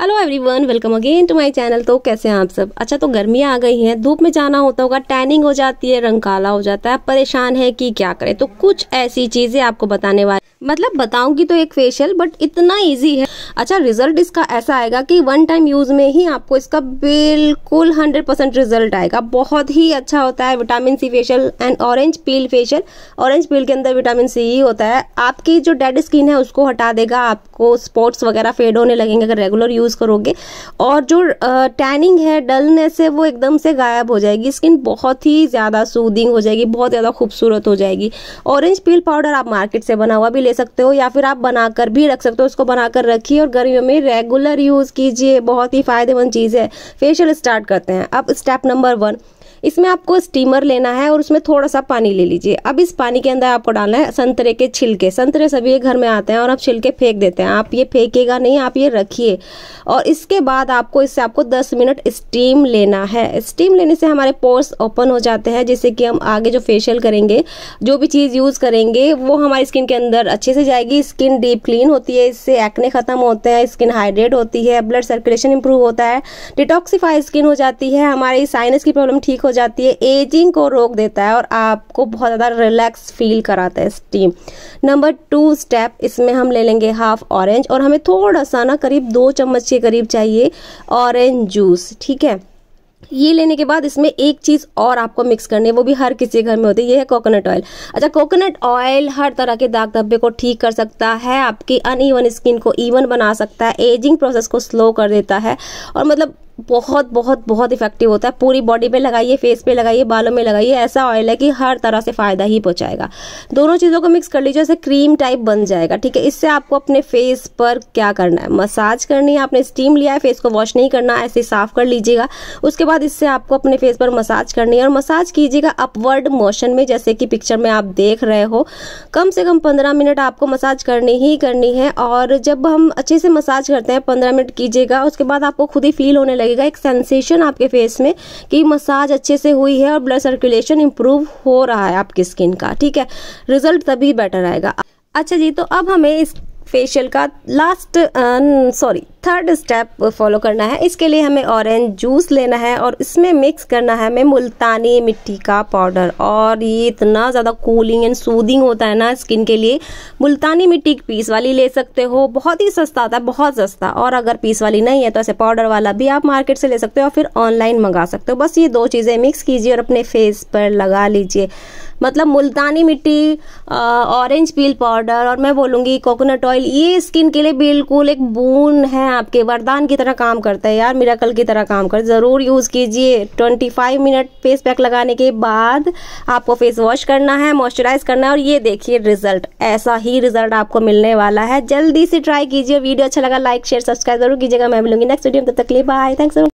hello everyone welcome again to my channel तो कैसे हैं आप सब अच्छा तो गर्मियाँ आ गई हैं धूप में जाना होता होगा टैनिंग हो जाती है रंग काला हो जाता है परेशान है कि क्या करें तो कुछ ऐसी चीज़ें आपको बताने वाली मतलब बताऊंगी तो एक फेशियल बट इतना इजी है अच्छा रिजल्ट इसका ऐसा आएगा कि वन टाइम यूज में ही आपको इसका बिल्कुल हंड्रेड परसेंट रिजल्ट आएगा बहुत ही अच्छा होता है vitamin C facial and orange peel facial orange peel के अंदर विटामिन सी ही होता है आपकी जो डेड स्किन है उसको हटा देगा आपको स्पॉट्स वगैरह फेड होने लगेंगे अगर रेगुलर यूज यूज़ करोगे और जो टैनिंग है डलनेस है वो एकदम से गायब हो जाएगी स्किन बहुत ही ज़्यादा सूदिंग हो जाएगी बहुत ज़्यादा खूबसूरत हो जाएगी ऑरेंज पील पाउडर आप मार्केट से बना हुआ भी ले सकते हो या फिर आप बनाकर भी रख सकते हो उसको बनाकर रखिए और गर्मियों में रेगुलर यूज़ कीजिए बहुत ही फ़ायदेमंद चीज़ है फेशियल स्टार्ट करते हैं अब स्टेप नंबर वन इसमें आपको स्टीमर लेना है और उसमें थोड़ा सा पानी ले लीजिए अब इस पानी के अंदर आपको डालना है संतरे के छिलके संतरे सभी घर में आते हैं और आप छिलके फेंक देते हैं आप ये फेंकेगा नहीं आप ये रखिए और इसके बाद आपको इससे आपको दस मिनट स्टीम लेना है स्टीम लेने से हमारे पोर्स ओपन हो जाते हैं जिससे कि हम आगे जो फेशियल करेंगे जो भी चीज़ यूज़ करेंगे वो हमारी स्किन के अंदर अच्छे से जाएगी स्किन डीप क्लीन होती है इससे एक्ने ख़त्म होते हैं स्किन हाइड्रेट होती है ब्लड सर्कुलेशन इंप्रूव होता है डिटॉक्सीफाई स्किन हो जाती है हमारी साइनस की प्रॉब्लम ठीक ठीक हो जाती है एजिंग को रोक देता है और आपको बहुत ज़्यादा रिलैक्स फील कराता है स्टीम नंबर टू स्टेप इसमें हम ले लेंगे हाफ ऑरेंज और हमें थोड़ा सा ना करीब दो चम्मच के करीब चाहिए ऑरेंज जूस ठीक है ये लेने के बाद इसमें एक चीज़ और आपको मिक्स करनी है वो भी हर किसी घर में होती है ये है कोकोनट ऑयल अच्छा कोकोनट ऑयल हर तरह के दाग धब्बे को ठीक कर सकता है आपकी अनईवन स्किन को इवन बना सकता है एजिंग प्रोसेस को स्लो कर देता है और मतलब बहुत बहुत बहुत इफेक्टिव होता है पूरी बॉडी पे लगाइए फेस पे लगाइए बालों में लगाइए ऐसा ऑयल है कि हर तरह से फ़ायदा ही पहुंचाएगा दोनों चीज़ों को मिक्स कर लीजिए ऐसे क्रीम टाइप बन जाएगा ठीक है इससे आपको अपने फेस पर क्या करना है मसाज करनी है आपने स्टीम लिया है फेस को वॉश नहीं करना ऐसे साफ कर लीजिएगा उसके बाद इससे आपको अपने फेस पर मसाज करनी है और मसाज कीजिएगा अपवर्ड मोशन में जैसे कि पिक्चर में आप देख रहे हो कम से कम पंद्रह मिनट आपको मसाज करनी ही करनी है और जब हम अच्छे से मसाज करते हैं पंद्रह मिनट कीजिएगा उसके बाद आपको खुद ही फील होने लगे लगेगा एक सेंसेशन आपके फेस में कि मसाज अच्छे से हुई है और ब्लड सर्कुलेशन इंप्रूव हो रहा है आपकी स्किन का ठीक है रिजल्ट तभी बेटर आएगा अच्छा जी तो अब हमें इस फेशियल का last sorry third step follow करना है इसके लिए हमें ऑरेंज जूस लेना है और इसमें मिक्स करना है हमें मुल्तानी मिट्टी का पाउडर और ये इतना ज़्यादा कूलिंग एंड सूदिंग होता है ना स्किन के लिए मुल्तानी मिट्टी की पीस वाली ले सकते हो बहुत ही सस्ता आता है बहुत सस्ता और अगर पीस वाली नहीं है तो ऐसे पाउडर वाला भी आप मार्केट से ले सकते हो और फिर ऑनलाइन मंगा सकते हो बस ये दो चीज़ें मिक्स कीजिए और अपने फेस पर लगा लीजिए मतलब मुल्तानी मिट्टी ऑरेंज पील पाउडर और मैं बोलूँगी कोकोनट ऑयल ये स्किन के लिए बिल्कुल एक बून है आपके वरदान की तरह काम करता है यार मिराकल की तरह काम कर ज़रूर यूज़ कीजिए 25 मिनट फेस पैक लगाने के बाद आपको फेस वॉश करना है मॉइस्चराइज करना है और ये देखिए रिजल्ट ऐसा ही रिजल्ट आपको मिलने वाला है जल्दी से ट्राई कीजिए वीडियो अच्छा लगा लाइक शेयर सब्सक्राइब जरूर कीजिएगा मैं मिलूंगी नेक्स्ट वीडियो में तब तक लिए बाय थैंक्स